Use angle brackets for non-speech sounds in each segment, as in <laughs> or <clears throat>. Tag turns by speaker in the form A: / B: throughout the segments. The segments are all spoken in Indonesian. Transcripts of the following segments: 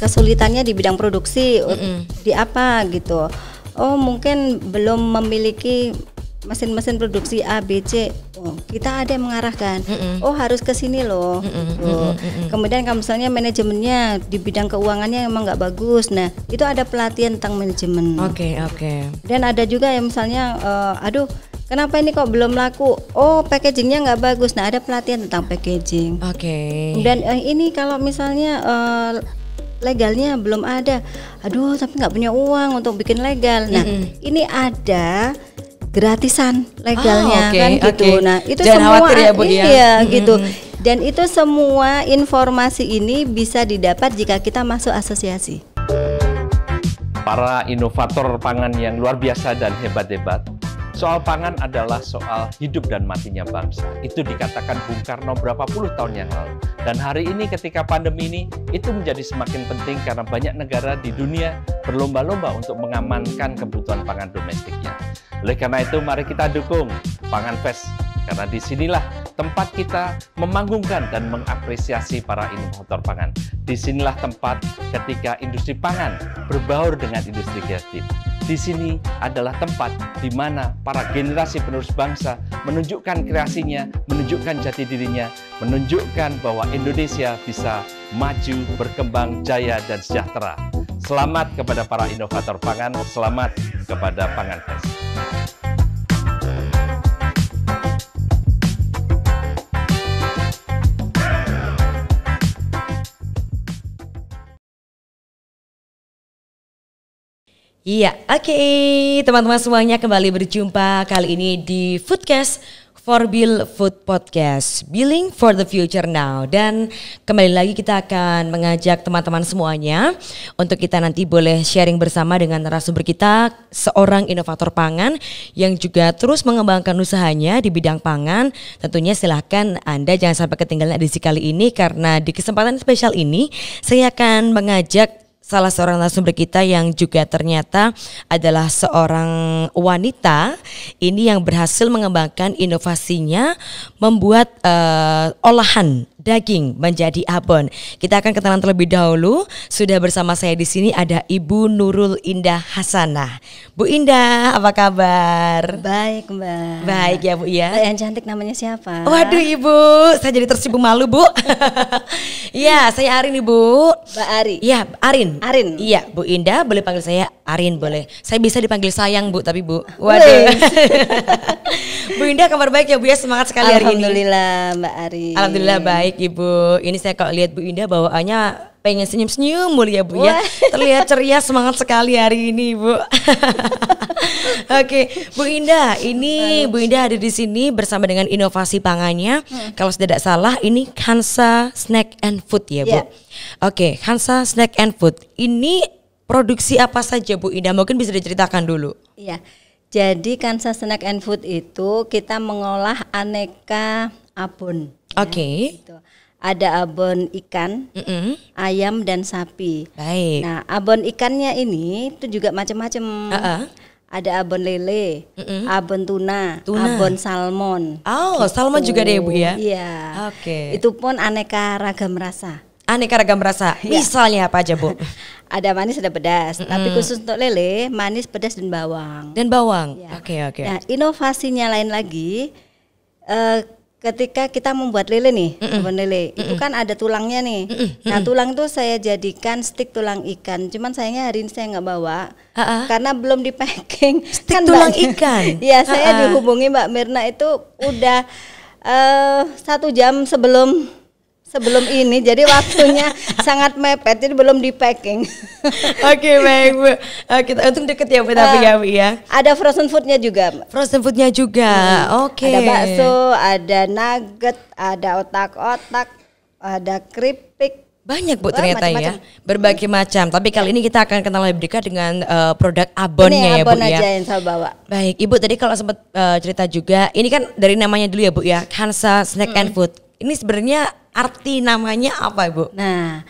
A: kesulitannya di bidang produksi mm-hmm. di apa gitu oh mungkin belum memiliki mesin-mesin produksi A B C oh, kita ada yang mengarahkan mm-hmm. oh harus ke sini loh mm-hmm. gitu. mm-hmm. kemudian kalau misalnya manajemennya di bidang keuangannya emang nggak bagus nah itu ada pelatihan tentang manajemen oke okay, oke okay. dan ada juga yang misalnya uh, aduh Kenapa ini kok belum laku? Oh, packagingnya nggak bagus. Nah, ada pelatihan tentang packaging. Oke.
B: Okay. Dan
A: eh, ini kalau misalnya eh, legalnya belum ada. Aduh, tapi nggak punya uang untuk bikin legal. Nah, mm -hmm. ini ada gratisan legalnya oh, ah, okay, kan gitu. Nah, itu Jangan semua khawatir ya, Bu, ya. iya ya. Mm -hmm. gitu. Dan itu semua informasi ini bisa didapat jika kita masuk asosiasi.
B: Para inovator pangan yang luar biasa dan hebat-hebat Soal pangan adalah soal hidup dan matinya bangsa. Itu dikatakan Bung Karno berapa puluh tahun yang lalu. Dan hari ini ketika pandemi ini, itu menjadi semakin penting karena banyak negara di dunia berlomba-lomba untuk mengamankan kebutuhan pangan domestiknya. Oleh karena itu, mari kita dukung Pangan Fest karena disinilah
A: tempat kita memanggungkan dan mengapresiasi para inovator pangan. Disinilah tempat ketika industri pangan berbaur dengan industri kreatif di sini adalah
B: tempat di mana para generasi penerus bangsa menunjukkan kreasinya, menunjukkan jati dirinya, menunjukkan bahwa Indonesia bisa maju, berkembang, jaya, dan sejahtera. Selamat kepada para inovator pangan, selamat kepada Pangan Fest. Iya, oke okay. teman-teman semuanya kembali berjumpa kali ini di Foodcast for Bill Food Podcast, Billing for the Future Now. Dan kembali lagi kita akan mengajak teman-teman semuanya untuk kita nanti boleh sharing bersama dengan narasumber kita, seorang inovator pangan yang juga terus mengembangkan usahanya di bidang pangan. Tentunya silahkan Anda jangan sampai ketinggalan edisi kali ini karena di kesempatan spesial ini saya akan mengajak salah seorang narasumber kita yang juga ternyata adalah seorang wanita ini yang berhasil mengembangkan inovasinya membuat uh, olahan daging menjadi abon. Kita akan kenalan terlebih dahulu. Sudah bersama saya di sini ada Ibu Nurul Indah Hasanah. Bu Indah, apa kabar?
A: Baik, Mbak. Baik ya, Bu ya. Eh, yang cantik namanya siapa? Waduh,
B: Ibu, saya jadi tersibu malu, Bu. Iya, <laughs> saya Arin, Ibu. Mbak Ari. Iya, Arin. Arin. Iya, Bu Indah boleh panggil saya Arin iya. boleh. Saya bisa dipanggil sayang, Bu, tapi Bu. Waduh.
A: <laughs> Bu Indah kabar baik
B: ya, Bu ya. Semangat sekali hari ini. Alhamdulillah,
A: Mbak Ari. Alhamdulillah baik baik
B: Ibu. Ini saya kalau lihat Bu Indah bawaannya pengen senyum-senyum mulia ya, Bu ya. <laughs> Terlihat ceria semangat sekali hari ini Bu. <laughs> Oke, Bu Indah, ini Bu Indah ada di sini bersama dengan inovasi pangannya. Hmm. Kalau tidak salah ini Hansa Snack and Food ya Bu. Yeah. Oke, Hansa Snack and Food. Ini produksi apa saja Bu Indah? Mungkin bisa diceritakan dulu.
A: Iya. Yeah. Jadi Kansas Snack and Food itu kita mengolah aneka abon. Ya, oke. Okay. Gitu. Ya, Ada abon ikan, mm -hmm. ayam dan sapi. Baik. Nah, abon ikannya ini itu juga macam-macam. Uh -uh. Ada abon lele, mm -hmm. abon tuna, tuna, abon salmon. Oh, gitu. salmon juga deh ya, Bu ya. Iya. Oke. Okay. Itu pun aneka ragam rasa
B: aneka ragam rasa. Iya. Misalnya apa aja, Bu? <laughs>
A: ada manis, ada pedas. Mm -hmm. Tapi khusus untuk lele, manis, pedas dan bawang. Dan bawang. Iya.
B: Oke, ya. oke. Okay, okay. Nah,
A: inovasinya lain lagi uh, ketika kita membuat lele nih, mm lele, mm -mm. itu kan ada tulangnya nih. Mm -mm. Nah tulang tuh saya jadikan stik tulang ikan. Cuman sayangnya hari ini saya nggak bawa uh -uh. karena belum di packing. <laughs> Stik kan tulang mbak, ikan. <laughs> Iya, saya uh -uh. dihubungi Mbak Mirna itu udah uh, satu jam sebelum sebelum ini jadi waktunya <laughs> sangat mepet jadi belum di packing. <laughs> Oke okay, baik bu, uh, kita untung deket ya bu tapi uh, ya. Ada frozen foodnya juga. Frozen foodnya juga, hmm. oke. Okay. Ada bakso, ada nugget, ada otak-otak, ada keripik. Banyak bu oh, ternyata macam -macam. ya,
B: berbagai hmm. macam. Tapi kali ini kita akan kenal lebih dekat dengan uh, produk abonnya ini ya abon bu ya. aja ya. yang saya bawa. Baik ibu tadi kalau sempat uh, cerita juga, ini kan dari namanya dulu ya bu ya, Hansa Snack hmm. and
A: Food ini sebenarnya arti namanya apa, ibu? Nah,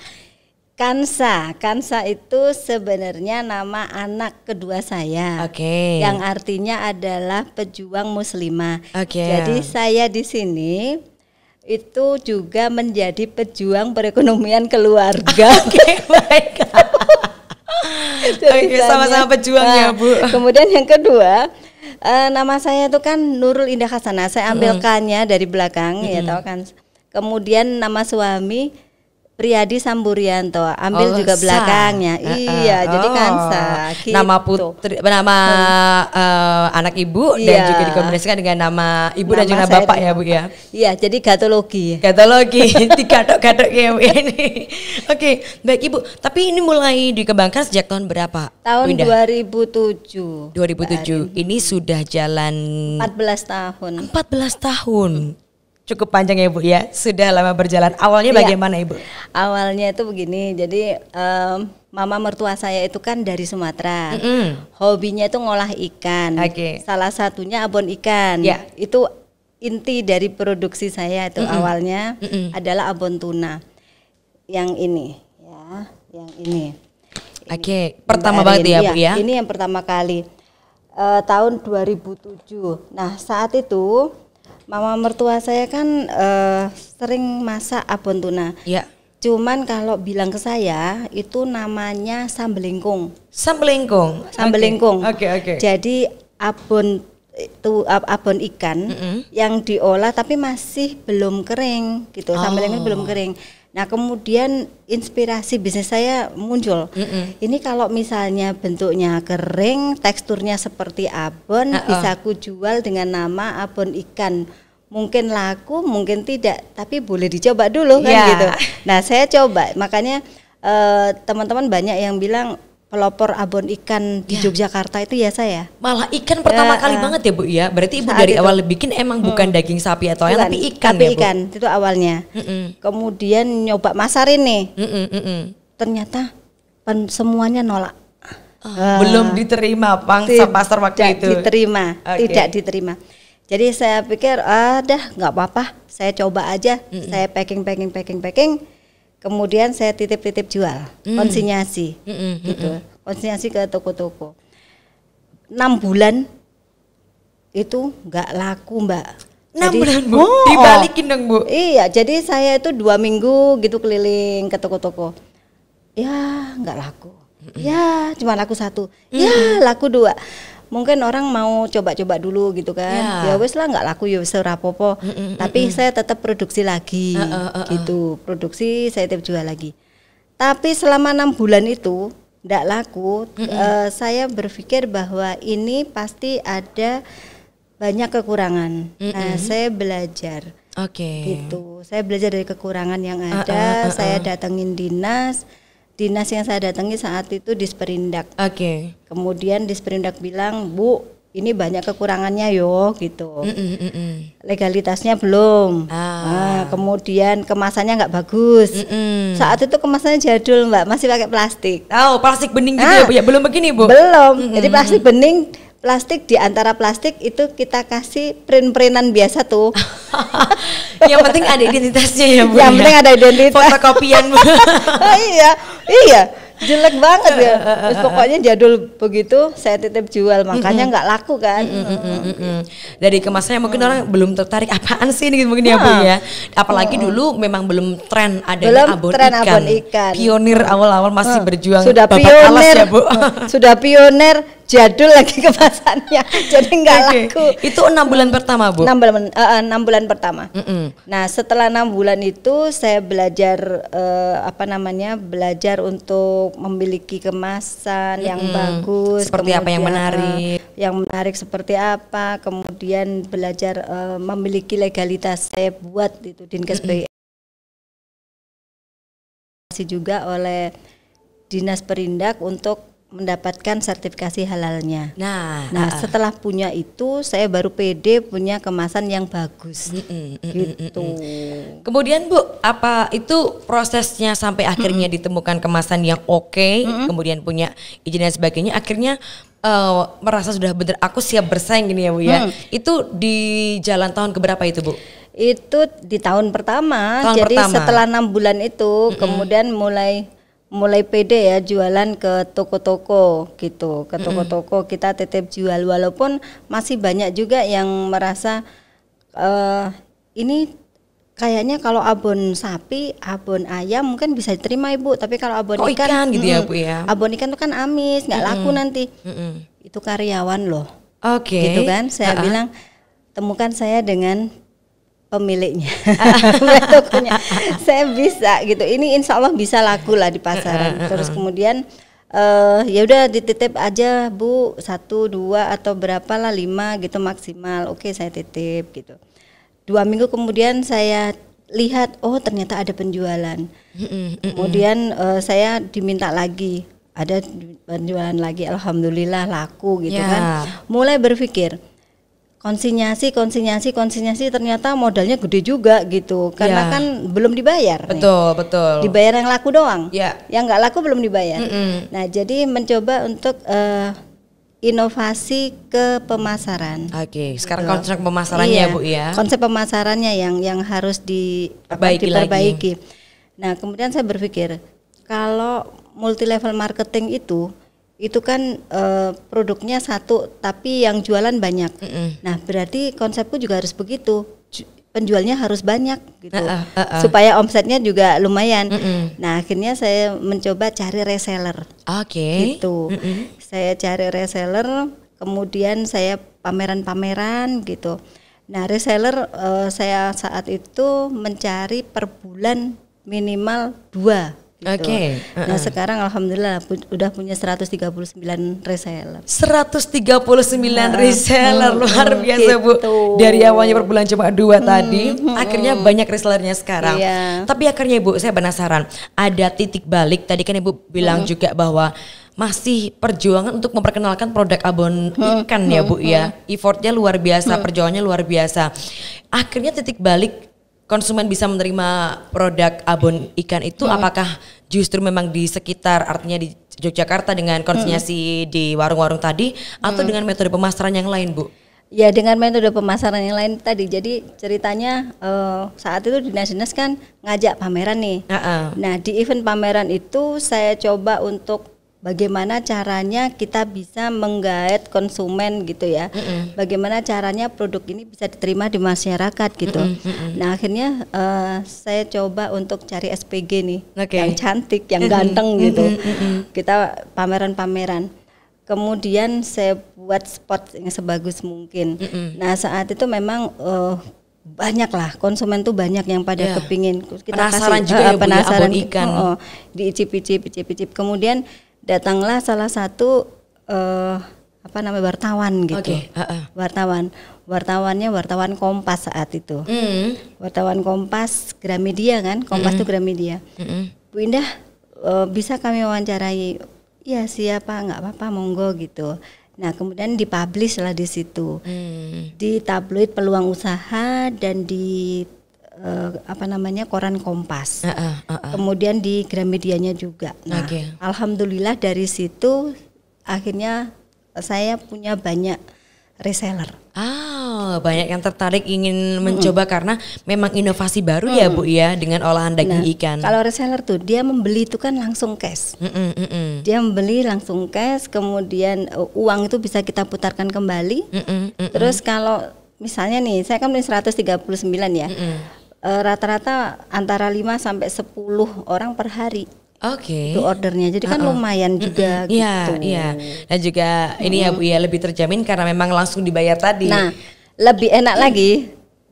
A: Kansa, Kansa itu sebenarnya nama anak kedua saya. Oke. Okay. Yang artinya adalah pejuang muslimah. Oke. Okay. Jadi saya di sini itu juga menjadi pejuang perekonomian keluarga. <laughs> Oke, baik. <laughs> Oke, sama-sama pejuang ya, nah, Bu. Kemudian yang kedua, uh, nama saya itu kan Nurul Indah Hasanah. Saya ambilkannya mm. dari belakang, mm. ya tahu kan kemudian nama suami Priyadi Samburianto ambil oh, juga Sa. belakangnya. Uh, uh. Iya, kan oh. jadi Kansa. Gitu. Nama
B: putri nama uh, anak ibu iya. dan juga dikombinasikan dengan nama ibu nama dan juga bapak ya, Bu ya. Iya, jadi gatologi. Gatologi, <laughs> dok gatok ya Bu ya, ini. Oke, baik Ibu. Tapi ini mulai dikembangkan sejak tahun berapa? Tahun Winda?
A: 2007. 2007.
B: Ini sudah jalan 14
A: tahun. 14 tahun cukup
B: panjang ya Bu ya. Sudah lama berjalan. Awalnya iya. bagaimana ya. Ibu?
A: Awalnya itu begini. Jadi um, mama mertua saya itu kan dari Sumatera. Mm -hmm. Hobinya itu ngolah ikan. Okay. Salah satunya abon ikan. Yeah. Itu inti dari produksi saya itu mm -hmm. awalnya mm -hmm. adalah abon tuna. Yang ini ya, yang ini.
B: Oke, okay. pertama banget ya, iya. Bu ya. Ini
A: yang pertama kali. Uh, tahun 2007. Nah, saat itu Mama mertua saya kan uh, sering masak abon tuna. Iya. Cuman kalau bilang ke saya itu namanya sambelingkung. Sambelingkung. Sambelingkung. Oke, okay. oke. Okay, okay. Jadi abon itu abon ikan mm -hmm. yang diolah tapi masih belum kering gitu. Oh. Sambelingkung belum oh. kering. Nah kemudian inspirasi bisnis saya muncul. Mm -mm. Ini kalau misalnya bentuknya kering, teksturnya seperti abon, uh oh bisa aku jual dengan nama abon ikan. Mungkin laku, mungkin tidak, tapi boleh dicoba dulu kan iya. gitu. Nah saya coba, makanya teman uh, teman -teman banyak yang bilang pelopor abon ikan di ya. Yogyakarta itu ya saya.
B: Malah ikan pertama ya, kali uh, banget ya Bu ya. Berarti Ibu dari itu. awal bikin emang hmm. bukan daging sapi atau ayam tapi ikan ya, tapi ya
A: Bu. itu awalnya. Mm -mm. Kemudian nyoba masarin nih. Mm -mm. Ternyata pen semuanya nolak.
B: uh, belum eh,
A: diterima pangsa di, pasar waktu itu. Diterima, okay. tidak diterima. Jadi saya pikir ah dah nggak apa-apa, saya coba aja. Mm -mm. Saya packing packing packing packing kemudian saya titip-titip jual mm. konsinyasi mm -mm, gitu mm gitu konsinyasi ke toko-toko enam -toko. bulan itu nggak laku mbak enam bulan bu oh, dibalikin dong bu oh. iya jadi saya itu dua minggu gitu keliling ke toko-toko ya nggak laku mm -mm. ya cuma laku satu mm -mm. ya hmm. laku dua mungkin orang mau coba-coba dulu gitu kan ya, ya wes lah nggak laku ya wes rapopo mm tapi saya tetap produksi lagi uh, uh, uh, gitu produksi saya tetap jual lagi tapi selama enam bulan itu tidak laku uh, saya berpikir bahwa ini pasti ada banyak kekurangan nah saya belajar Oke. Okay. Gitu. Saya belajar dari kekurangan yang ada. Uh, uh, uh, uh. Saya datengin dinas dinas yang saya datangi saat itu disperindak. Oke. Okay. Kemudian disperindak bilang, Bu, ini banyak kekurangannya yo, gitu. Mm -mm, mm -mm. Legalitasnya belum. Ah. Nah, kemudian kemasannya nggak bagus. Mm -mm. Saat itu kemasannya jadul, Mbak, masih pakai plastik.
B: Oh, plastik bening gitu ah. ya, Bu? Ya, ah, belum begini, Bu? Belum. Mm -mm. Jadi plastik
A: bening plastik di antara plastik itu kita kasih print-printan biasa tuh. <laughs> yang penting ada identitasnya ya Bu. Yang ya. penting ada identitas. Fotokopian. <laughs> oh, iya, iya. Jelek banget ya. Eh, eh, eh, Terus pokoknya jadul begitu saya titip jual makanya nggak mm -hmm. laku kan. Mm -hmm. Mm -hmm.
B: Dari kemasannya mungkin orang belum tertarik apaan sih ini gitu, mungkin ya Bu nah. ya. Apalagi dulu memang belum tren ada belum abon, tren ikan. abon ikan. Pionir awal-awal masih mm. berjuang. Sudah ya, pionir. Alas ya Bu.
A: Mm. Sudah pionir jadul lagi kemasannya
B: <laughs> jadi nggak okay. laku itu enam bulan pertama bu enam
A: bulan eh, eh, enam bulan pertama mm -mm. nah setelah enam bulan itu saya belajar uh, apa namanya belajar untuk memiliki kemasan mm -mm. yang bagus seperti kemudian, apa yang menarik uh, yang menarik seperti apa kemudian belajar uh, memiliki legalitas saya buat itu dinkes mm -mm. BI juga oleh dinas perindak untuk mendapatkan sertifikasi halalnya.
B: Nah, nah uh, setelah
A: punya itu saya baru pede punya kemasan yang bagus. Mm, mm, gitu. Mm, mm.
B: Kemudian Bu, apa itu prosesnya sampai akhirnya mm, ditemukan kemasan yang oke, okay, mm, kemudian punya izin dan sebagainya, akhirnya uh, merasa sudah benar aku siap bersaing gini ya Bu ya. Mm. Itu di jalan tahun keberapa itu Bu?
A: Itu di tahun pertama. Tahun jadi pertama. setelah enam bulan itu, mm, -mm. kemudian mulai mulai pede ya jualan ke toko-toko gitu ke toko-toko kita tetap jual walaupun masih banyak juga yang merasa uh, ini kayaknya kalau abon sapi, abon ayam mungkin bisa diterima ibu, tapi kalau abon oh, ikan, ikan gitu ya bu ya. Abon ikan itu kan amis, nggak laku nanti. Itu karyawan loh. Oke. Okay. Gitu kan? Saya uh -huh. bilang temukan saya dengan pemiliknya <laughs> saya bisa gitu ini insya Allah bisa laku lah di pasaran terus kemudian uh, ya udah dititip aja bu satu dua atau berapa lah lima gitu maksimal oke saya titip gitu dua minggu kemudian saya lihat oh ternyata ada penjualan kemudian uh, saya diminta lagi ada penjualan lagi alhamdulillah laku gitu yeah. kan mulai berpikir konsinyasi konsinyasi konsinyasi ternyata modalnya gede juga gitu karena yeah. kan belum dibayar betul
B: nih. betul dibayar
A: yang laku doang ya yang nggak laku belum dibayar mm -hmm. nah jadi mencoba untuk uh, inovasi ke pemasaran oke okay. sekarang gitu. konsep pemasarannya iya, ya, bu ya konsep pemasarannya yang yang harus di, diperbaiki lagi. nah kemudian saya berpikir kalau multi level marketing itu itu kan e, produknya satu tapi yang jualan banyak. Mm -mm. Nah, berarti konsepku juga harus begitu. Penjualnya harus banyak gitu. Uh, uh, uh, uh. Supaya omsetnya juga lumayan. Mm -mm. Nah, akhirnya saya mencoba cari reseller. Oke. Okay. Gitu. Mm -mm. Saya cari reseller, kemudian saya pameran-pameran gitu. Nah, reseller e, saya saat itu mencari per bulan minimal dua gitu. Oke. Okay. Uh -uh. Nah, sekarang alhamdulillah pu udah punya 139 reseller. 139
B: uh, nah, reseller uh, luar hmm, biasa, gitu. Bu. Dari awalnya per
A: bulan cuma dua hmm, tadi, hmm, akhirnya hmm. banyak
B: resellernya sekarang. Iya. Tapi akhirnya bu, saya penasaran, ada titik balik tadi kan Ibu bilang hmm. juga bahwa masih perjuangan untuk memperkenalkan produk abon hmm, ikan hmm, ya Bu hmm, ya. Effortnya luar biasa, hmm. perjuangannya luar biasa. Akhirnya titik balik konsumen bisa menerima produk abon ikan itu hmm. apakah justru memang di sekitar artinya di Yogyakarta dengan konsinyasi hmm. di warung-warung tadi atau hmm. dengan metode pemasaran
A: yang lain, Bu? Ya dengan metode pemasaran yang lain tadi. Jadi ceritanya uh, saat itu dinas-dinas kan ngajak pameran nih. Uh -uh. Nah di event pameran itu saya coba untuk bagaimana caranya kita bisa menggait konsumen gitu ya. Mm -mm. Bagaimana caranya produk ini bisa diterima di masyarakat gitu. Mm -mm, Nah, akhirnya uh, saya coba untuk cari SPG nih okay. yang cantik, yang ganteng mm -mm, gitu. mm -mm. Kita pameran-pameran. Kemudian saya buat spot yang sebagus mungkin. Mm -mm. Nah, saat itu memang uh, eh, banyak lah konsumen tuh banyak yang pada yeah. kepingin kita penasaran kasih, juga uh, ya penasaran ikan oh, oh, diicip-icip icip-icip kemudian datanglah salah satu uh, apa namanya wartawan gitu. Okay. Uh -uh. Wartawan. Wartawannya wartawan Kompas saat itu. Mm. Wartawan Kompas Gramedia kan? Kompas mm. -hmm. Gramedia. Mm -hmm. Bu Indah uh, bisa kami wawancarai? Ya siapa nggak apa-apa monggo gitu. Nah, kemudian dipublish lah di situ. Hmm. Di tabloid peluang usaha dan di uh, apa namanya koran Kompas. Uh, uh, uh, uh. Kemudian di Gramedianya juga. Nah, okay. alhamdulillah dari situ akhirnya saya punya banyak reseller.
B: Ah, banyak yang tertarik ingin mencoba mm -hmm. karena memang inovasi baru mm -hmm. ya Bu ya dengan olahan daging nah, ikan. Kalau
A: reseller tuh dia membeli itu kan langsung cash. Mm -hmm. Mm -hmm. Dia membeli langsung cash, kemudian uh, uang itu bisa kita putarkan kembali. Mm -hmm. Mm -hmm. Terus kalau misalnya nih, saya kan beli 139 ya. Mm -hmm. Eh, rata-rata antara 5 sampai 10 orang per hari. Oke. Okay. Itu ordernya. Jadi uh -uh. kan lumayan juga mm -hmm. gitu. Iya, iya.
B: Dan juga hmm. ini ya Bu ya lebih terjamin karena memang langsung dibayar
A: tadi. Nah, lebih enak mm. lagi.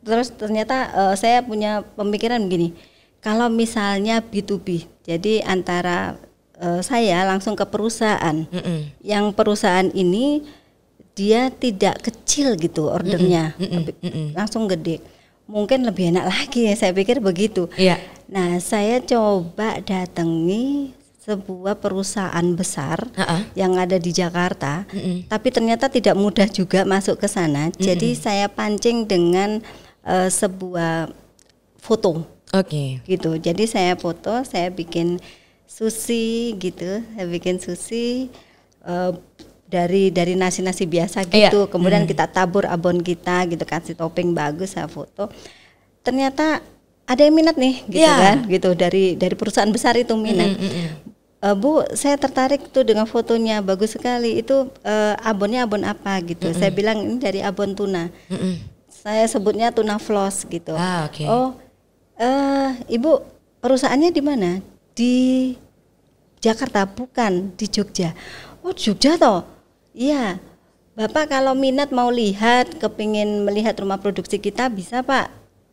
A: Terus ternyata uh, saya punya pemikiran begini. Kalau misalnya B2B, jadi antara uh, saya langsung ke perusahaan. Mm -hmm. Yang perusahaan ini dia tidak kecil gitu ordernya. Mm -mm. Mm -hmm. Langsung gede mungkin lebih enak lagi ya saya pikir begitu. Iya. Nah saya coba datangi sebuah perusahaan besar uh -uh. yang ada di Jakarta, uh -uh. tapi ternyata tidak mudah juga masuk ke sana. Uh -uh. Jadi saya pancing dengan uh, sebuah foto. Oke. Okay. Gitu. Jadi saya foto, saya bikin susi gitu, saya bikin sushi. Uh, dari dari nasi-nasi biasa iya. gitu. Iya. Kemudian hmm. kita tabur abon kita gitu kasih topping bagus ya foto. Ternyata ada yang minat nih gitu yeah. kan gitu dari dari perusahaan besar itu minat. Mm, mm, Uh, Bu, saya tertarik tuh dengan fotonya bagus sekali. Itu uh, abonnya abon apa gitu. Mm -mm. Saya hmm. bilang ini dari abon tuna. Mm -mm. Saya sebutnya tuna floss gitu. Ah, okay. Oh, uh, Ibu perusahaannya di mana? Di Jakarta bukan di Jogja. Oh, Jogja toh Iya, Bapak kalau minat mau lihat, kepingin melihat rumah produksi kita bisa Pak.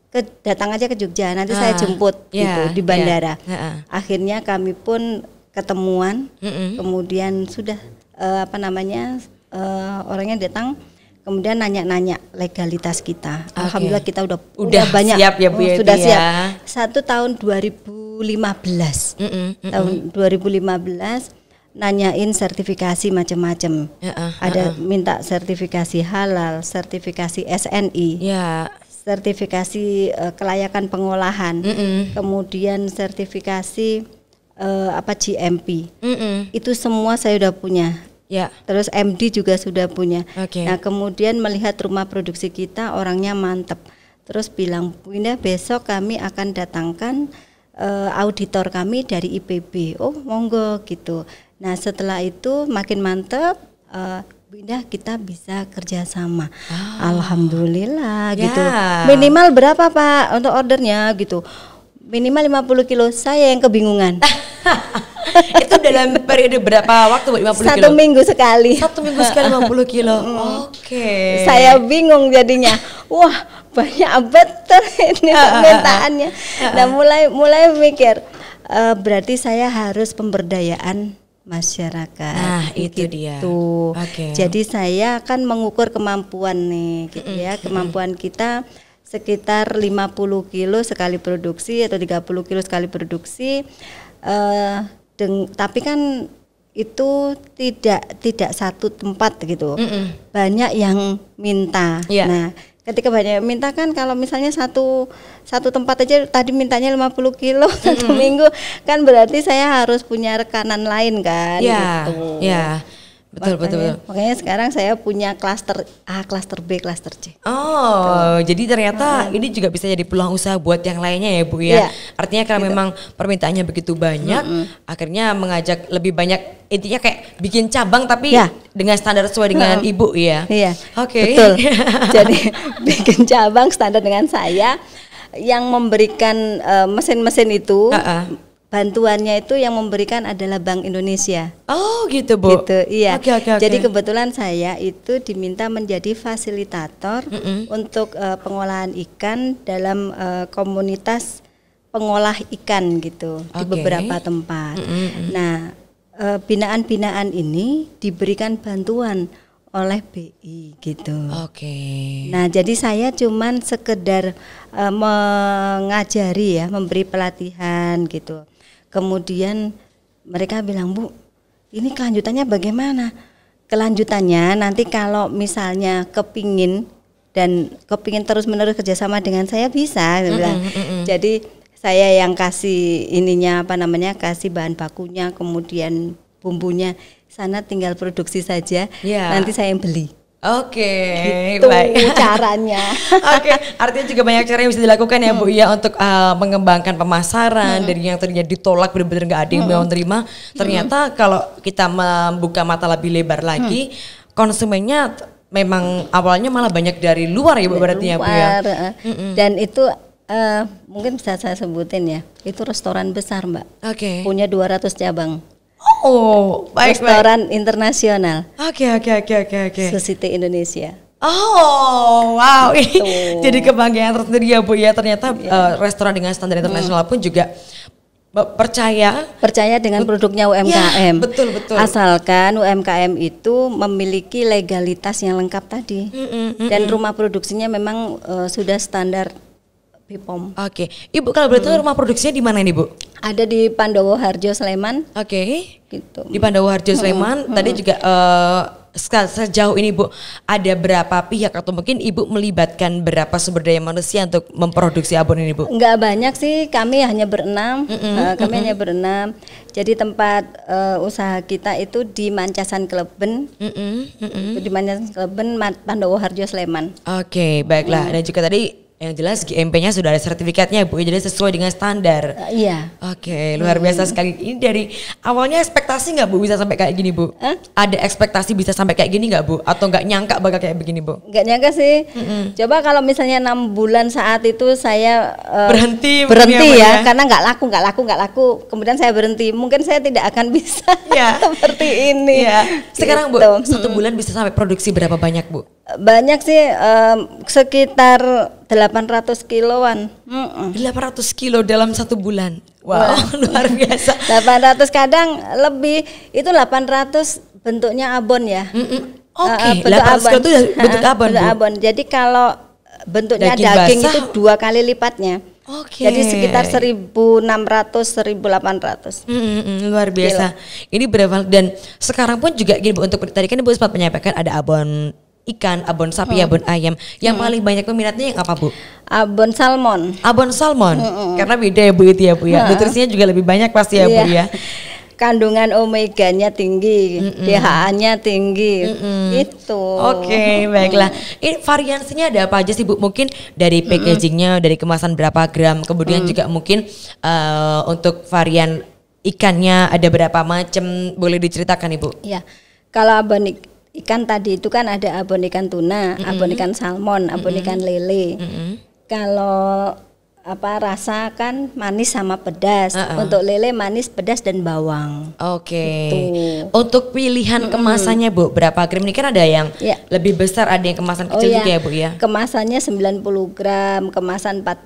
A: Ke, datang aja ke Jogja, nanti uh, saya ah, jemput yeah, gitu di iya. bandara. Yeah, yeah. Akhirnya kami pun ketemuan, mm -hmm. kemudian sudah uh, apa namanya uh, orangnya datang kemudian nanya-nanya legalitas kita. Okay. Alhamdulillah kita udah udah, udah banyak siap ya Bu ya, oh, sudah ya. siap. Satu tahun 2015. Mm -mm, mm -mm. Tahun 2015 nanyain sertifikasi macam-macam.
B: Ya, uh, ada uh, uh.
A: minta sertifikasi halal, sertifikasi SNI. Ya. Sertifikasi uh, kelayakan pengolahan. Mm -mm. Kemudian sertifikasi uh, apa GMP. Mm -mm. Itu semua saya udah punya. Ya. Terus MD juga sudah punya. Okay. Nah, kemudian melihat rumah produksi kita orangnya mantep. Terus bilang, "Bu Indah, besok kami akan datangkan uh, auditor kami dari IPB." Oh, monggo gitu. Nah setelah itu makin mantep. Uh, Bu Indah kita bisa kerjasama. Oh. Alhamdulillah yeah. gitu. Ya. Minimal berapa Pak untuk ordernya gitu? Minimal 50 kilo. Saya yang kebingungan. <laughs> itu dalam
B: periode berapa waktu 50 Satu kilo? minggu
A: sekali. Satu minggu sekali 50 kilo. <laughs> Oke. Okay. Saya bingung jadinya. Wah, banyak better <laughs> ini ah, ah, permintaannya. Nah, mulai mulai mikir uh, berarti saya harus pemberdayaan masyarakat. Nah, gitu. itu dia. Okay. Jadi saya akan mengukur kemampuan nih gitu ya, kemampuan kita sekitar 50 kilo sekali produksi atau 30 kilo sekali produksi uh, tapi kan itu tidak tidak satu tempat gitu. Mm -mm. Banyak yang minta. Yeah. Nah, ketika banyak minta kan kalau misalnya satu satu tempat aja tadi mintanya 50 kilo mm <laughs> satu minggu kan berarti saya harus punya rekanan lain kan yeah, gitu. Yeah. Betul, betul, betul. Makanya sekarang saya punya klaster A, klaster B, klaster C.
B: Oh, betul. jadi ternyata hmm. ini juga bisa jadi peluang usaha buat yang lainnya ya, Bu ya. Iya. Artinya karena gitu. memang permintaannya begitu banyak, -hmm. akhirnya mengajak lebih banyak intinya kayak bikin cabang tapi ya. dengan standar sesuai dengan hmm. Ibu ya.
A: Iya. Oke. Okay. Betul. <laughs> jadi bikin cabang standar dengan saya yang memberikan eh, mesin-mesin uh, itu uh -uh bantuannya itu yang memberikan adalah Bank Indonesia. Oh, gitu, Bu. Gitu, iya. Okay, okay, Jadi kebetulan saya itu diminta menjadi fasilitator mm -hmm. untuk uh, pengolahan ikan dalam uh, komunitas pengolah ikan gitu okay. di beberapa tempat. Mm -hmm. Nah, eh, binaan-binaan uh, ini diberikan bantuan oleh BI gitu. Oke. Okay. Nah, jadi saya cuman sekedar uh, mengajari ya, memberi pelatihan gitu kemudian mereka bilang bu ini kelanjutannya bagaimana kelanjutannya nanti kalau misalnya kepingin dan kepingin terus menerus kerjasama dengan saya bisa mm -hmm. bilang jadi saya yang kasih ininya apa namanya kasih bahan bakunya kemudian bumbunya sana tinggal produksi saja yeah. nanti saya yang beli
B: Oke, okay, gitu baik. <laughs> caranya.
A: Oke, okay, artinya juga banyak cara yang bisa dilakukan ya hmm. Bu ya untuk
B: uh, mengembangkan pemasaran hmm. dari yang ternyata ditolak benar-benar nggak ada yang mau hmm. terima. Ternyata hmm. kalau kita membuka mata lebih lebar lagi, hmm. konsumennya memang awalnya malah banyak dari luar ya Bu berarti ya Bu ya.
A: Eh. dan itu uh, mungkin bisa saya sebutin ya. Itu restoran besar, Mbak. Oke. Okay. Punya 200 cabang. Oh, restoran internasional. Oke, okay, oke, okay, oke, okay, oke, oke. Society Indonesia. Oh,
B: wow. Gitu. <laughs> jadi kebanggaan tersendiri ya, Bu. Ya, ternyata yeah. Iya. uh, restoran dengan standar internasional hmm. pun juga
A: percaya percaya dengan produknya UMKM. Ya, betul, betul. Asalkan UMKM itu memiliki legalitas yang lengkap tadi. Mm -mm, mm -mm. Dan rumah produksinya memang uh, sudah standar BPOM. Oke, okay. Ibu kalau berarti hmm. rumah produksinya di mana nih Bu? Ada di Pandowo Harjo Sleman. Oke. Okay.
B: Gitu. Di Pandowo Harjo hmm. Sleman. Hmm. Tadi hmm. juga uh, sejauh ini Bu ada berapa pihak atau mungkin Ibu melibatkan berapa sumber daya manusia untuk memproduksi abon ini Bu?
A: Enggak banyak sih, kami hanya berenam. Mm hmm uh, kami mm hmm hanya berenam. Jadi tempat uh, usaha kita itu di Mancasan Kleben. Mm -mm, mm -mm. Di Mancasan Kleben Pandowo Harjo Sleman.
B: Oke, okay, baiklah. Mm. Dan juga tadi yang jelas GMP-nya sudah ada sertifikatnya Bu, jadi sesuai dengan standar.
A: Uh, iya. Oke,
B: okay, luar biasa hmm. sekali.
A: Ini dari awalnya ekspektasi
B: nggak Bu bisa sampai kayak gini Bu? Huh? Ada ekspektasi bisa sampai kayak gini nggak Bu? Atau nggak nyangka bakal kayak begini Bu?
A: Nggak nyangka sih. Mm hmm Coba kalau misalnya enam bulan saat itu saya uh, berhenti berhenti ya, ya, ya, karena nggak laku, nggak laku, nggak laku. Kemudian saya berhenti, mungkin saya tidak akan bisa <laughs> yeah. <laughs> seperti ini. Yeah. Sekarang gitu. Bu, satu
B: bulan bisa sampai produksi berapa banyak Bu?
A: Banyak sih, um, sekitar 800 kiloan. Mm -mm.
B: kilo dalam satu
A: bulan. Wow, wow. <laughs> luar biasa. 800 kadang lebih itu 800 bentuknya abon ya. Mm -mm. Oke, okay. uh, bentuk abon. itu ya bentuk ah, abon. bentuk abon. Jadi kalau bentuknya daging, daging itu dua kali lipatnya. Oke. Okay. Jadi sekitar 1600 1800.
B: Mm, mm, luar biasa. Gila. Ini berapa dan sekarang pun juga gini untuk tadi kan Ibu sempat menyampaikan ada abon ikan, abon sapi, hmm. abon ayam. Yang hmm. paling banyak peminatnya yang apa bu? Abon salmon. Abon salmon, hmm. karena beda ya bu itu ya bu ya. Hmm. Nutrisinya juga lebih banyak pasti ya yeah. bu iya. ya.
A: Kandungan omeganya tinggi, mm -mm. nya tinggi, mm -mm. itu. Oke, okay, hmm. baiklah.
B: Ini variansinya ada apa aja sih bu? Mungkin dari hmm. packagingnya, mm -mm. dari kemasan berapa gram, kemudian mm. juga mungkin uh, untuk varian ikannya ada berapa macam? Boleh diceritakan ibu?
A: Ya, kalau abon ikan tadi itu kan ada abon ikan tuna, mm -hmm. abon ikan salmon, abon mm -hmm. ikan lele. Mm -hmm. Kalau apa rasa kan manis sama pedas. Uh -uh. Untuk lele manis, pedas dan bawang. Oke. Okay. Gitu.
B: Untuk pilihan mm -hmm. kemasannya Bu, berapa gram? Ini kan ada yang yeah. lebih besar, ada yang kemasan
A: oh kecil oh, juga ya Bu ya. Kemasannya 90 gram, kemasan 45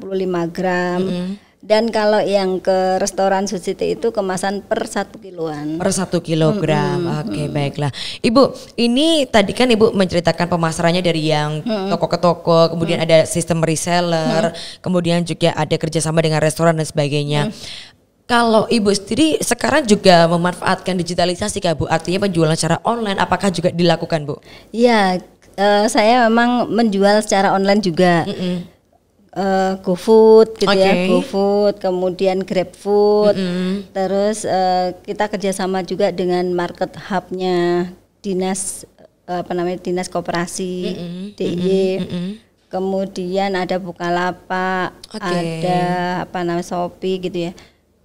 A: gram. Mm -hmm dan kalau yang ke restoran Sucite itu kemasan per satu kiloan. Per
B: satu kilogram. Hmm, Oke, okay, hmm. baiklah. Ibu, ini tadi kan Ibu menceritakan pemasarannya dari yang toko ke toko, kemudian hmm. ada sistem reseller, hmm. kemudian juga ada kerjasama dengan restoran dan sebagainya. Hmm. Kalau Ibu sendiri sekarang juga memanfaatkan digitalisasi Kak Bu, artinya penjualan secara online apakah juga dilakukan Bu?
A: Iya, uh, saya memang menjual secara online juga. Mm -mm uh, GoFood gitu okay. ya, GoFood, kemudian GrabFood. Mm -hmm. Terus uh, kita kerjasama juga dengan market hubnya dinas uh, apa namanya dinas koperasi mm -hmm. DIY. Mm -hmm. Kemudian ada Bukalapak, okay. ada apa namanya Shopee gitu ya,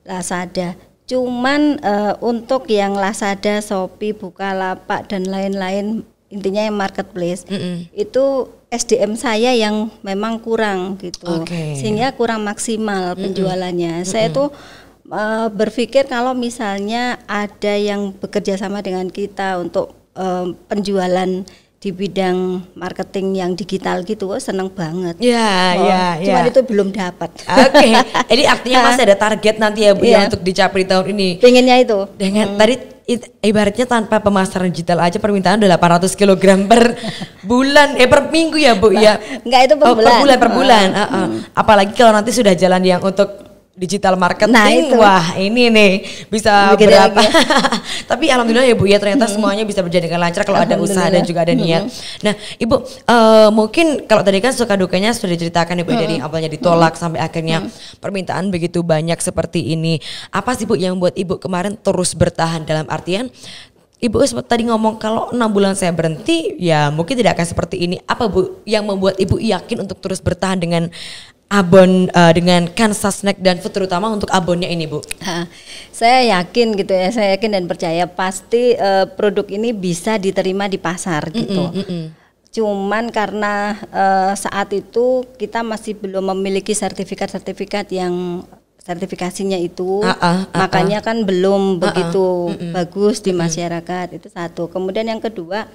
A: Lazada. Cuman uh, untuk yang Lazada, Shopee, Bukalapak dan lain-lain intinya yang marketplace mm -hmm. itu SDM saya yang memang kurang gitu, okay. sehingga kurang maksimal penjualannya. Mm -hmm. Saya tuh uh, berpikir kalau misalnya ada yang bekerja sama dengan kita untuk uh, penjualan di bidang marketing yang digital gitu oh, seneng banget. Iya, yeah, oh, iya, oh, yeah, yeah. itu belum dapat. Oke. Okay.
B: <laughs> Jadi artinya masih ada target nanti ya Bu ya iya. untuk dicapai tahun ini. Pengennya itu. Dengan hmm. tadi it, ibaratnya tanpa pemasaran digital aja permintaan udah 800 kg per <laughs> bulan eh per minggu ya Bu ya. Enggak itu per oh, bulan. Per bulan per bulan. Uh -uh. Hmm. Apalagi kalau nanti sudah jalan yang untuk digital marketing. Nah, itu. Wah, ini nih bisa Bikin berapa. Ya. <laughs> Tapi alhamdulillah ya Bu ya ternyata hmm. semuanya bisa berjalan dengan lancar kalau ada usaha dan juga ada hmm. niat. Nah, Ibu uh, mungkin kalau tadi kan suka dukanya sudah diceritakan Ibu ya, ya, hmm. dari awalnya ditolak hmm. sampai akhirnya permintaan begitu banyak seperti ini. Apa sih Bu yang membuat Ibu kemarin terus bertahan dalam artian Ibu sempat tadi ngomong kalau enam bulan saya berhenti, ya mungkin tidak akan seperti ini. Apa bu yang membuat ibu yakin untuk terus bertahan dengan abon uh, dengan Kansas Snack dan Food terutama untuk abonnya ini Bu?
A: saya yakin gitu ya, saya yakin dan percaya pasti uh, produk ini bisa diterima di pasar mm -mm, gitu. Mm -mm. Cuman karena uh, saat itu kita masih belum memiliki sertifikat-sertifikat yang sertifikasinya itu, uh, uh, uh, makanya kan belum ah, ah. begitu uh, uh, bagus di masyarakat itu satu. Kemudian yang kedua,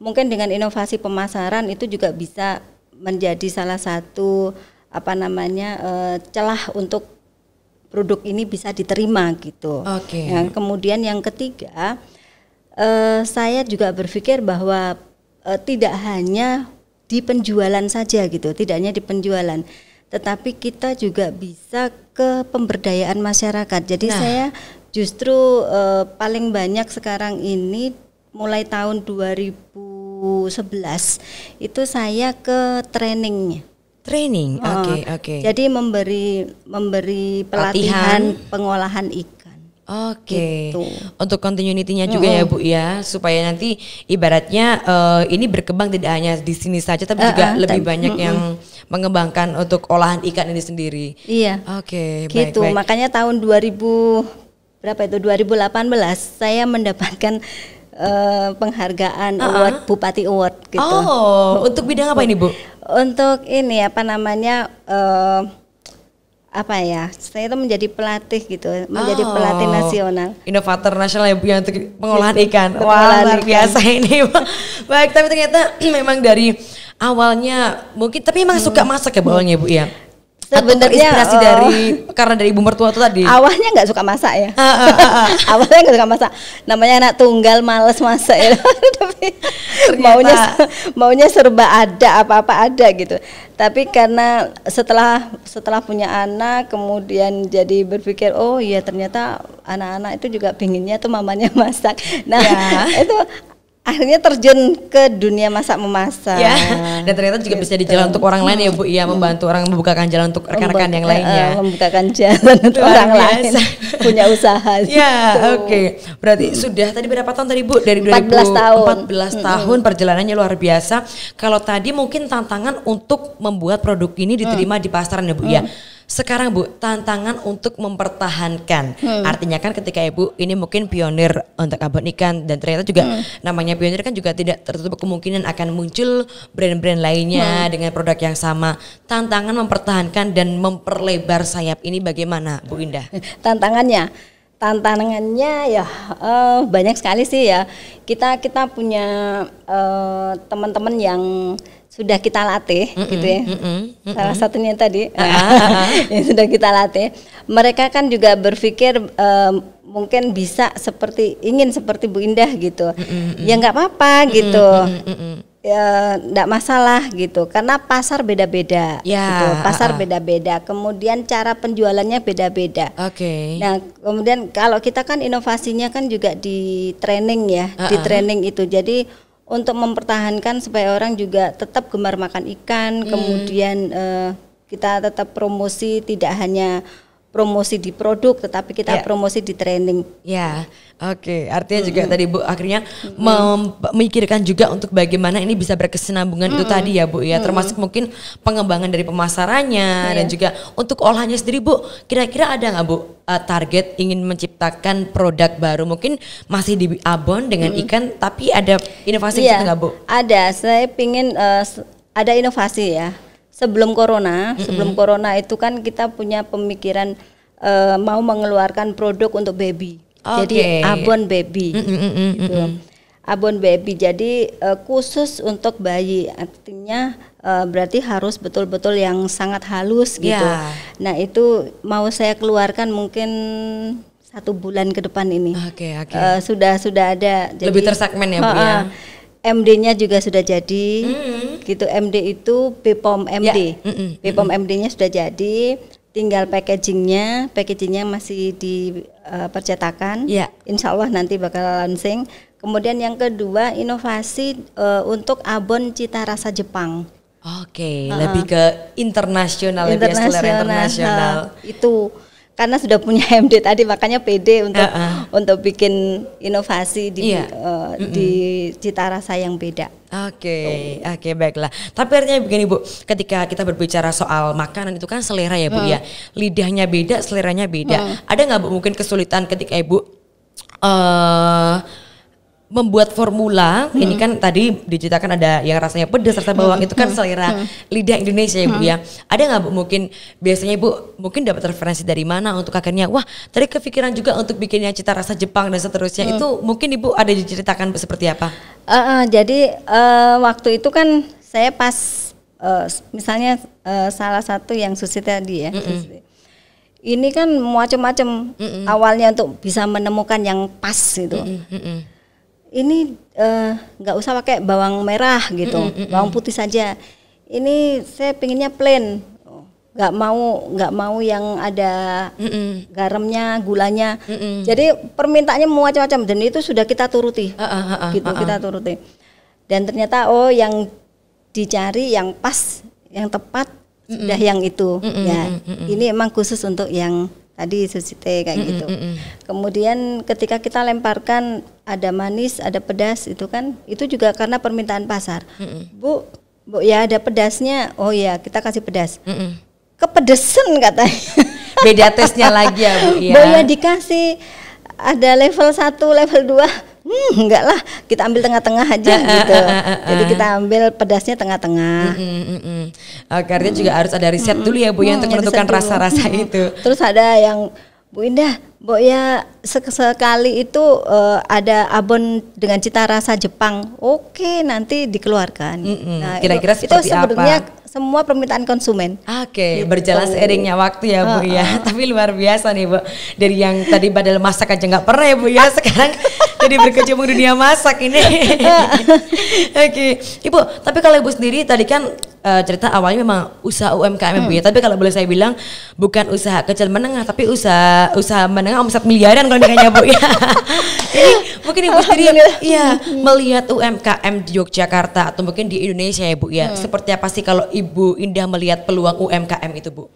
A: mungkin dengan inovasi pemasaran itu juga bisa menjadi salah satu apa namanya uh, celah untuk produk ini bisa diterima gitu. Oke. Okay. Ya, nah, kemudian yang ketiga uh, saya juga berpikir bahwa uh, tidak hanya di penjualan saja gitu, tidak hanya di penjualan, tetapi kita juga bisa ke pemberdayaan masyarakat. Jadi nah. saya justru uh, paling banyak sekarang ini mulai tahun 2011 itu saya ke trainingnya Training. Oke, oh, oke. Okay, Jadi memberi memberi pelatihan, Latihan. pengolahan ikan. Oke. Okay. Gitu.
B: Untuk continuity-nya juga mm -hmm. ya Bu ya, supaya nanti ibaratnya uh, ini berkembang tidak hanya di sini saja tapi uh, juga uh, lebih banyak mm -hmm. yang mengembangkan untuk olahan ikan ini sendiri.
A: Iya. Oke, okay, Gitu. Baik, baik. Makanya tahun 2000 berapa itu? 2018 saya mendapatkan uh, penghargaan uh -huh. award Bupati Award gitu. Oh, untuk bidang apa ini, Bu? Untuk ini apa namanya uh, apa ya? Saya itu menjadi pelatih gitu, menjadi oh. pelatih nasional.
B: Inovator nasional yang punya untuk pengolahan gitu. ikan. Wah, luar biasa ini. Baik, tapi ternyata <clears throat> memang dari awalnya mungkin tapi memang hmm. suka masak ya bawalnya Bu ya sebenarnya inspirasi oh, dari karena dari ibu mertua tuh tadi awalnya
A: nggak suka masak ya ah, ah, ah, <laughs> awalnya nggak suka masak namanya anak tunggal males masak ya <laughs> tapi Ternyata. maunya maunya serba ada apa-apa ada gitu tapi karena setelah setelah punya anak kemudian jadi berpikir oh iya ternyata anak-anak itu juga pinginnya tuh mamanya <laughs> masak nah ya. itu akhirnya terjun ke dunia masak memasak. Ya.
B: Dan ternyata juga bisa di jalan gitu. untuk orang lain ya Bu, ya membantu orang membukakan jalan untuk rekan-rekan yang lainnya. Uh, eh, eh,
A: membukakan jalan untuk orang
B: biasa. lain <laughs> punya usaha. <laughs> Ya, gitu. oke. Okay. Berarti hmm. sudah tadi berapa tahun tadi Bu? Dari 2014 tahun. 14 tahun hmm. perjalanannya luar biasa. Kalau tadi mungkin tantangan untuk membuat produk ini diterima hmm. di pasaran ya Bu hmm. ya mm. Sekarang Bu, tantangan untuk mempertahankan. Hmm. Artinya kan ketika Ibu ini mungkin pionir untuk abon ikan dan ternyata juga hmm. namanya pionir kan juga tidak tertutup kemungkinan akan muncul brand-brand lainnya hmm. dengan produk yang sama. Tantangan mempertahankan dan memperlebar sayap ini
A: bagaimana Bu Indah? Tantangannya tantangannya ya uh, banyak sekali sih ya kita kita punya teman eh, teman-teman yang sudah kita latih mm -mm, gitu ya. Mm -mm, mm -mm. Salah satunya tadi ah, ah, <laughs> ah, yang sudah kita latih. Mereka kan juga berpikir um, mungkin bisa seperti ingin seperti Bu Indah gitu. Mm -mm, ya nggak apa-apa gitu. Mm -mm, mm -mm tidak ya, masalah gitu karena pasar beda-beda ya, gitu. pasar beda-beda uh, kemudian cara penjualannya beda-beda oke okay. nah kemudian kalau kita kan inovasinya kan juga di training ya uh, di training itu jadi untuk mempertahankan supaya orang juga tetap gemar makan ikan, hmm. kemudian uh, kita tetap promosi tidak hanya promosi di produk tetapi kita yeah. promosi di training.
B: Ya. Yeah. Oke, okay. artinya juga mm -hmm. tadi Bu akhirnya mm -hmm. memikirkan juga untuk bagaimana ini bisa berkesinambungan mm -hmm. itu tadi ya Bu ya, termasuk mm -hmm. mungkin pengembangan dari pemasarannya yeah. dan juga untuk olahnya sendiri Bu. Kira-kira ada nggak Bu eh, target ingin menciptakan produk baru mungkin masih di abon dengan mm -hmm. ikan tapi ada inovasi yeah. nggak Bu?
A: Ada. Saya ingin uh, eh, ada inovasi ya sebelum corona, mm -hmm. sebelum corona itu kan kita punya pemikiran uh, mau mengeluarkan produk untuk baby. Okay. Jadi abon baby. gitu. Abon baby. Jadi uh, khusus untuk bayi. Artinya uh, berarti harus betul-betul yang sangat halus gitu. Yeah. Nah, itu mau saya keluarkan mungkin satu bulan ke depan ini. Oke, okay, oke. Okay. Uh, sudah sudah ada. Jadi, Lebih tersegmen ya, Bu uh, ya. MD-nya juga sudah jadi. Mm. Gitu MD itu BPOM MD. Yeah. Mm hmm BPOM MD-nya sudah jadi. Tinggal packagingnya, packagingnya masih di uh, percetakan. Yeah. Insya Allah nanti bakal launching. Kemudian yang kedua inovasi uh, untuk abon cita rasa Jepang. Oke,
B: okay, uh -huh. lebih ke internasional, internasional, internasional.
A: Nah, itu karena sudah punya <laughs> MD tadi makanya PD untuk uh -uh. untuk bikin inovasi di yeah. Iya. uh, mm -mm. di cita rasa yang beda. Oke, okay,
B: oh. oke okay, baiklah. Tapi artinya begini Bu, ketika kita berbicara soal makanan itu kan selera ya Bu uh. ya. Mm. Lidahnya beda, seleranya beda. Uh. Ada nggak Bu mungkin kesulitan ketika Ibu eh uh, membuat formula hmm. ini kan tadi diceritakan ada yang rasanya pedas serta bawang hmm. itu kan hmm. selera hmm. lidah Indonesia ya Bu hmm. ya ada nggak Bu mungkin biasanya Bu mungkin dapat referensi dari mana untuk akhirnya wah tadi kepikiran juga untuk bikinnya cita rasa Jepang dan seterusnya hmm. itu mungkin Ibu ada diceritakan seperti apa
A: uh, uh, jadi uh, waktu itu kan saya pas uh, misalnya uh, salah satu yang susi tadi ya mm -mm. Susi ini kan macam-macam mm -mm. awalnya untuk bisa menemukan yang pas gitu. Mm -mm ini eh, nggak uh, usah pakai bawang merah gitu, mm -mm, bawang putih saja. Ini saya pinginnya plain, nggak mau nggak mau yang ada mm -mm. garamnya, gulanya. Mm -mm. Jadi permintaannya macam-macam dan itu sudah kita turuti, uh, uh, uh, uh, gitu uh, uh. kita turuti. Dan ternyata oh yang dicari yang pas, yang tepat mm -mm. sudah yang itu. Mm -mm, ya mm -mm. ini emang khusus untuk yang tadi susite kayak mm -mm, gitu. Mm -mm. Kemudian ketika kita lemparkan ada manis, ada pedas itu kan. Itu juga karena permintaan pasar. Mm-mm. Bu, Bu ya ada pedasnya. Oh ya, kita kasih pedas. Mm-mm. Kepedesan katanya. <laughs> Beda tesnya lagi ya, Bu ya. Bu ya dikasih ada level 1, level 2 hmm enggak lah kita ambil tengah-tengah aja <laughs> gitu jadi kita ambil pedasnya tengah-tengah mm -mm, mm karena juga harus ada riset dulu ya bu ya untuk ya, menentukan rasa-rasa itu terus ada yang bu Indah Bu ya sekali itu uh, ada abon dengan cita rasa Jepang. Oke, nanti dikeluarkan. Mm -hmm. Nah, kira-kira itu, itu sebenarnya apa? semua permintaan konsumen. Oke, okay, gitu. berjalan seiringnya waktu ya, Bu uh, ya. Tapi
B: luar biasa nih, Bu. Dari yang tadi badal masak aja nggak pernah ya, Bu ya. Sekarang <laughs> jadi berkecimpung dunia masak ini. <laughs> Oke, okay. Ibu, tapi kalau Ibu sendiri tadi kan uh, cerita awalnya memang usaha UMKM hmm. Ya, Bu ya. Tapi kalau boleh saya bilang bukan usaha kecil menengah, tapi usaha usaha menengah kadang-kadang omset miliaran kalau nikahnya bu ya <laughs> jadi mungkin ibu sendiri ya melihat UMKM di Yogyakarta atau mungkin di Indonesia ya bu ya hmm. seperti apa sih kalau ibu Indah melihat peluang UMKM itu bu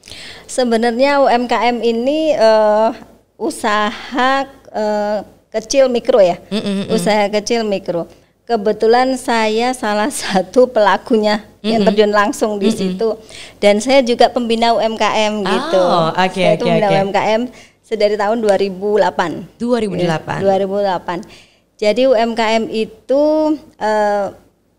A: sebenarnya UMKM ini uh, usaha uh, kecil mikro ya mm -mm -mm. usaha kecil mikro kebetulan saya salah <laughs> satu pelakunya mm-hmm. yang terjun langsung di mm-hmm. situ dan saya juga pembina UMKM gitu. oh, gitu. Okay, saya okay, oke. pembina okay. UMKM Sedari tahun 2008. 2008. 2008. Jadi UMKM itu eh,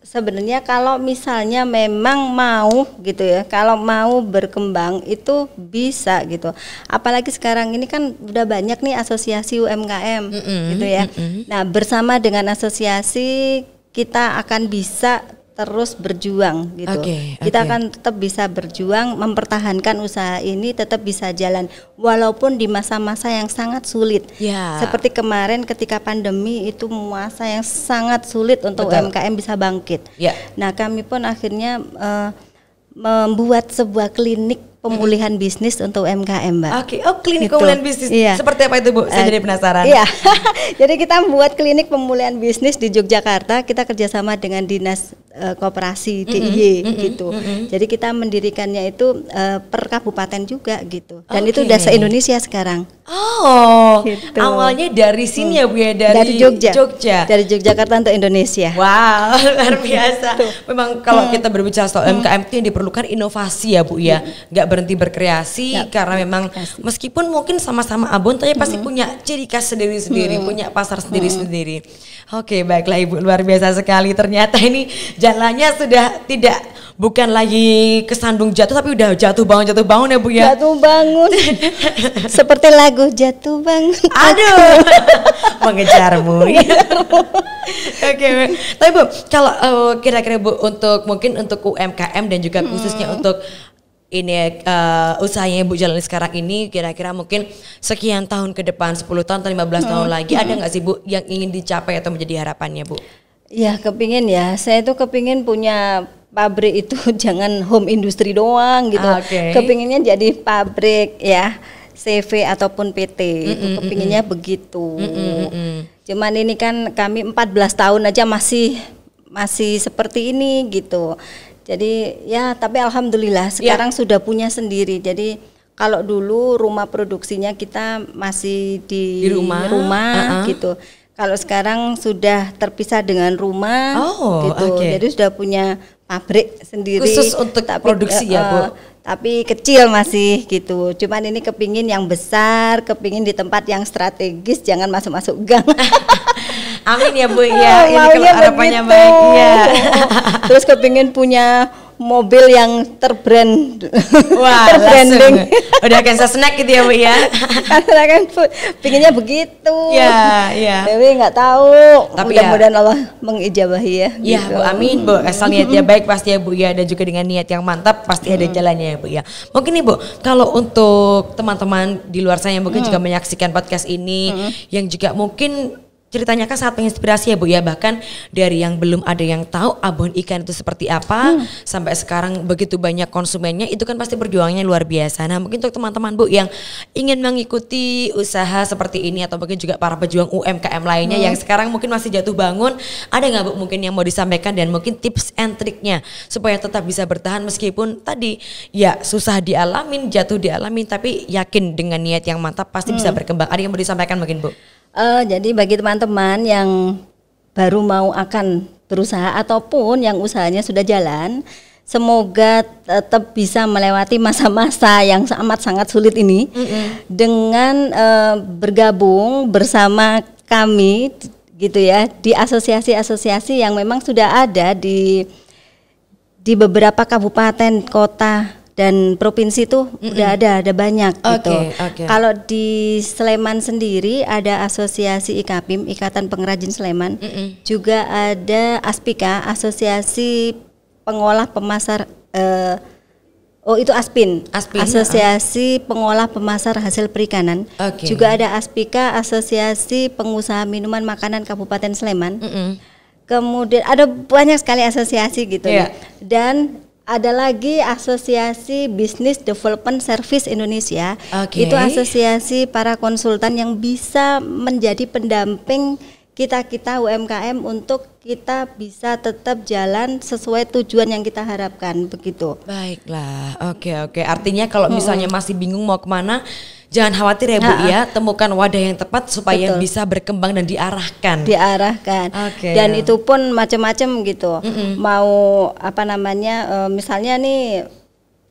A: sebenarnya kalau misalnya memang mau gitu ya, kalau mau berkembang itu bisa gitu. Apalagi sekarang ini kan udah banyak nih asosiasi UMKM mm -hmm, gitu ya. Mm -hmm. Nah, bersama dengan asosiasi kita akan bisa terus berjuang gitu. Okay, okay. Kita akan tetap bisa berjuang mempertahankan usaha ini tetap bisa jalan walaupun di masa-masa yang sangat sulit. Yeah. Seperti kemarin ketika pandemi itu masa yang sangat sulit untuk Betul. UMKM bisa bangkit. Yeah. Nah, kami pun akhirnya uh, membuat sebuah klinik pemulihan bisnis untuk UMKM, Mbak. Oke, okay. oh klinik gitu. pemulihan bisnis. Iya.
B: Seperti apa itu, Bu? Saya uh, jadi penasaran. Iya.
A: <laughs> jadi kita membuat klinik pemulihan bisnis di Yogyakarta, kita kerjasama dengan Dinas uh, Koperasi DIY mm -hmm. gitu. Mm -hmm. Jadi kita mendirikannya itu uh, per kabupaten juga gitu. Dan okay. itu udah se-Indonesia sekarang. Oh, gitu. awalnya dari sini ya Bu ya mm. dari, dari Jogja. Jogja. Dari Yogyakarta untuk Indonesia. Wow, <laughs> luar gitu. biasa.
B: Memang kalau mm. kita
A: berbicara soal
B: UMKM itu yang diperlukan inovasi ya Bu ya. Enggak mm. hmm berhenti berkreasi ya, karena memang meskipun mungkin sama-sama abon tapi pasti punya ciri khas sendiri-sendiri, punya pasar sendiri-sendiri. -hmm. Oke, baiklah Ibu luar biasa sekali. Ternyata ini jalannya sudah tidak bukan lagi kesandung jatuh tapi udah jatuh bangun jatuh bangun ya bu ya
A: jatuh bangun <laughs> seperti lagu jatuh bangun aduh
B: <laughs> mengejarmu oke okay, bu. tapi bu kalau eh, kira kira uh, bu untuk mungkin untuk UMKM dan juga khususnya untuk ini uh, usahanya Ibu jalani sekarang ini kira-kira mungkin sekian tahun ke depan 10 tahun atau 15 hmm. tahun lagi ada hmm. nggak sih Bu yang ingin dicapai atau menjadi harapannya Bu?
A: Ya kepingin ya saya itu kepingin punya pabrik itu <laughs> jangan home industry doang gitu ah, okay. kepinginnya jadi pabrik ya CV ataupun PT mm -mm, itu hmm, hmm, kepinginnya mm -mm. begitu mm -mm, mm -mm. cuman ini kan kami 14 tahun aja masih masih seperti ini gitu jadi ya tapi alhamdulillah ya. sekarang ya. sudah punya sendiri. Jadi kalau dulu rumah produksinya kita masih di, di rumah, rumah uh -uh. gitu. Kalau sekarang sudah terpisah dengan rumah oh, gitu. Okay. Jadi sudah punya pabrik sendiri khusus untuk tapi, produksi uh, ya, Bu. Eh, eh, tapi kecil masih gitu. Cuman ini kepingin yang besar, kepingin di tempat yang strategis, jangan masuk-masuk gang. <laughs>
B: Amin ya Bu ya. Oh, ini kalau harapannya baik ya.
A: <laughs> Terus kepingin punya mobil yang terbrand
B: Wah, terbranding langsung. udah kayak snack gitu ya Bu ya
A: <laughs> karena kan pinginnya begitu ya ya Tapi nggak tahu tapi ya. mudah-mudahan ya. Allah mengijabahi ya ya gitu. Bu Amin Bu asal niatnya
B: baik pasti ya Bu ya dan juga dengan niat yang mantap pasti hmm. ada jalannya ya Bu ya mungkin nih Bu kalau untuk teman-teman di luar sana yang mungkin hmm. juga menyaksikan podcast ini hmm. yang juga mungkin ceritanya kan sangat menginspirasi ya Bu ya bahkan dari yang belum ada yang tahu abon ikan itu seperti apa hmm. sampai sekarang begitu banyak konsumennya itu kan pasti perjuangannya luar biasa. Nah, mungkin untuk teman-teman Bu yang ingin mengikuti usaha seperti ini atau mungkin juga para pejuang UMKM lainnya hmm. yang sekarang mungkin masih jatuh bangun, ada nggak Bu mungkin yang mau disampaikan dan mungkin tips and triknya supaya tetap bisa bertahan meskipun tadi ya susah dialamin, jatuh dialamin tapi yakin dengan niat yang mantap pasti hmm. bisa berkembang. Ada yang mau disampaikan mungkin Bu?
A: Uh, jadi bagi teman-teman yang baru mau akan berusaha ataupun yang usahanya sudah jalan, semoga tetap bisa melewati masa-masa yang amat sangat sulit ini mm -hmm. dengan uh, bergabung bersama kami gitu ya di asosiasi-asosiasi yang memang sudah ada di di beberapa kabupaten kota dan provinsi itu mm -mm. udah ada ada banyak okay, gitu. Okay. Kalau di Sleman sendiri ada asosiasi IKAPIM Ikatan Pengrajin Sleman, mm -mm. juga ada ASPIKA Asosiasi Pengolah Pemasar uh, Oh itu Aspin, Aspin Asosiasi uh. Pengolah Pemasar Hasil Perikanan. Okay. Juga ada Aspika Asosiasi Pengusaha Minuman Makanan Kabupaten Sleman. Mm -mm. Kemudian ada banyak sekali asosiasi gitu yeah. ya. Dan ada lagi Asosiasi bisnis Development Service Indonesia. Okay. Itu asosiasi para konsultan yang bisa menjadi pendamping kita-kita UMKM untuk kita bisa tetap jalan sesuai tujuan yang kita harapkan begitu.
B: Baiklah. Oke, okay, oke. Okay. Artinya kalau misalnya masih bingung mau kemana jangan khawatir ya Bu ya, temukan wadah yang tepat supaya Betul. bisa berkembang dan diarahkan.
A: Diarahkan. Okay. Dan itu pun macam-macam gitu. Mm -mm. Mau apa namanya? Eh, misalnya nih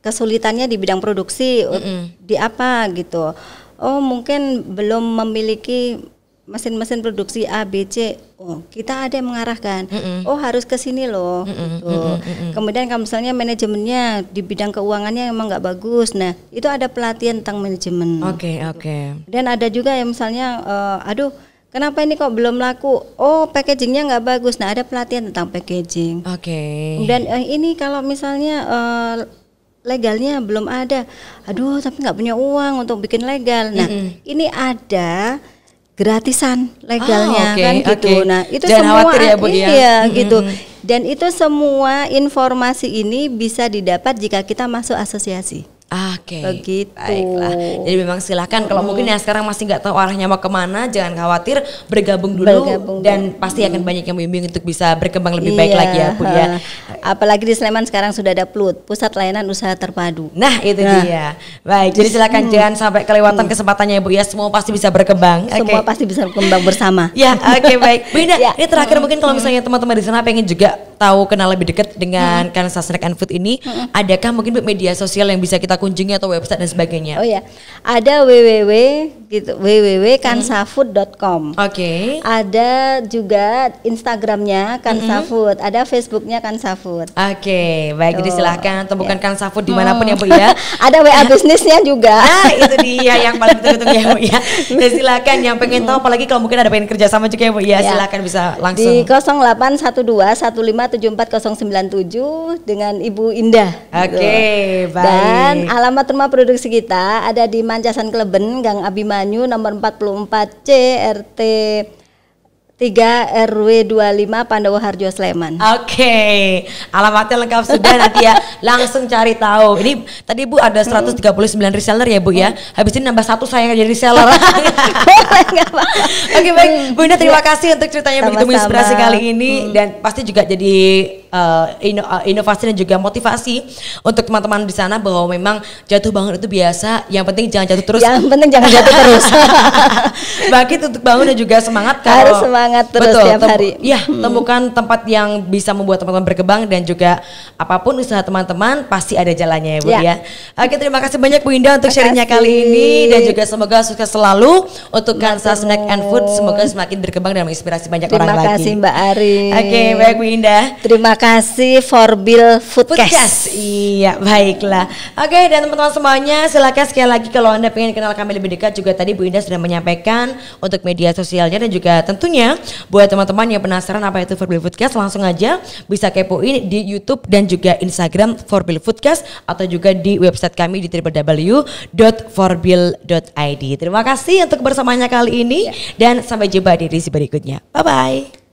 A: kesulitannya di bidang produksi mm -mm. di apa gitu. Oh, mungkin belum memiliki mesin-mesin produksi A, B, C, oh kita ada yang mengarahkan, mm hmm oh harus ke sini loh. Mm hmm gitu. mm hmm Kemudian kalau misalnya manajemennya di bidang keuangannya emang nggak bagus, nah itu ada pelatihan tentang manajemen. Oke okay, gitu. oke. Okay. Dan ada juga yang misalnya, uh, aduh kenapa ini kok belum laku? Oh packagingnya nggak bagus, nah ada pelatihan tentang packaging. Oke. Okay. Dan uh, ini kalau misalnya uh, legalnya belum ada, aduh tapi nggak punya uang untuk bikin legal. Nah mm hmm ini ada gratisan legalnya oh, ah, okay, kan gitu. Nah, itu Jangan semua khawatir ya, Bu, ya. iya ya. gitu. -hmm. Dan itu semua informasi ini bisa didapat jika kita masuk asosiasi.
B: Oke. Okay. Begitu. Baiklah. Jadi memang silahkan kalau mungkin yang sekarang masih nggak tahu arahnya mau kemana, jangan khawatir bergabung dulu bergabung. dan pasti akan banyak yang bimbing untuk bisa berkembang lebih iya. baik lagi ya Bu ya.
A: <laughs> Apalagi di Sleman sekarang sudah ada PLUT, Pusat Layanan Usaha Terpadu. Nah itu nah. dia. Baik. Jadi silahkan hmm. jangan sampai kelewatan hmm.
B: kesempatannya ya Bu ya. Semua pasti bisa berkembang.
A: Semua pasti bisa berkembang bersama.
B: <laughs> ya. Oke okay, baik. Bu Ina, <laughs> ya. ini terakhir mungkin kalau misalnya teman-teman di sana pengen juga tahu kenal lebih dekat dengan hmm. Kansas Snack and Food ini, hmm. adakah mungkin media sosial yang bisa kita kunjungi atau website dan sebagainya? Oh
A: ya, ada www gitu www.kansafood.com. Oke. Okay. Ada juga Instagramnya Kansafood, mm -hmm. ada Facebooknya Kansafood. Oke, okay, baik. Oh, jadi silahkan temukan yeah. Kansafood dimanapun oh. hmm. ya Bu ya. <laughs> ada WA bisnisnya juga. Nah itu dia yang paling
B: penting ya Bu ya. ya silahkan yang pengen tahu, apalagi kalau mungkin ada pengen kerja sama juga ya Bu ya, yeah. silahkan bisa langsung. Di
A: 0812 1574097 dengan Ibu Indah. Oke, okay, gitu. baik. Dan Alamat rumah produksi kita ada di Mancasan Kleben, Gang Abimanyu nomor 44 C RT 3 RW 25 Pandowo Harjo Sleman.
B: Oke. Okay. Alamatnya lengkap sudah nanti ya. Langsung cari tahu. Ini tadi Bu ada 139 reseller ya Bu ya. Habis ini nambah satu saya jadi reseller. <laughs> Oke okay, baik. Bu Indah terima iya. kasih untuk ceritanya Sama-sama. begitu menginspirasi kali ini hmm. dan pasti juga jadi uh, inovasi dan juga motivasi untuk teman-teman di sana bahwa memang jatuh bangun itu biasa. Yang penting jangan jatuh terus. Yang penting jangan jatuh terus. <laughs> Bangkit untuk bangun dan juga semangat. Kalau, Harus semangat terus betul, tiap hari. Ya, hmm. temukan tempat yang bisa membuat teman-teman berkembang dan juga apapun usaha teman-teman pasti ada jalannya ya Bu ya. ya. Oke, terima kasih banyak Bu Indah untuk sharingnya kali ini dan juga semoga sukses selalu untuk Kansa Snack and Food. Semoga semakin berkembang dan menginspirasi banyak terima orang lagi. Terima kasih
A: Mbak Ari. Oke, baik Bu Indah. Terima kasih Forbil Foodcast. Foodcast. Iya, baiklah.
B: Oke, dan teman-teman semuanya silakan sekali lagi kalau Anda ingin kenal kami lebih dekat juga tadi Bu Indah sudah menyampaikan untuk media sosialnya dan juga tentunya buat teman-teman yang penasaran apa itu Forbil Foodcast langsung aja bisa kepoin di YouTube dan juga Instagram Forbil Foodcast atau juga di website kami di www.forbil.id. Terima kasih untuk bersamanya kali ini iya. dan sampai jumpa
A: di edisi berikutnya. Bye
B: bye.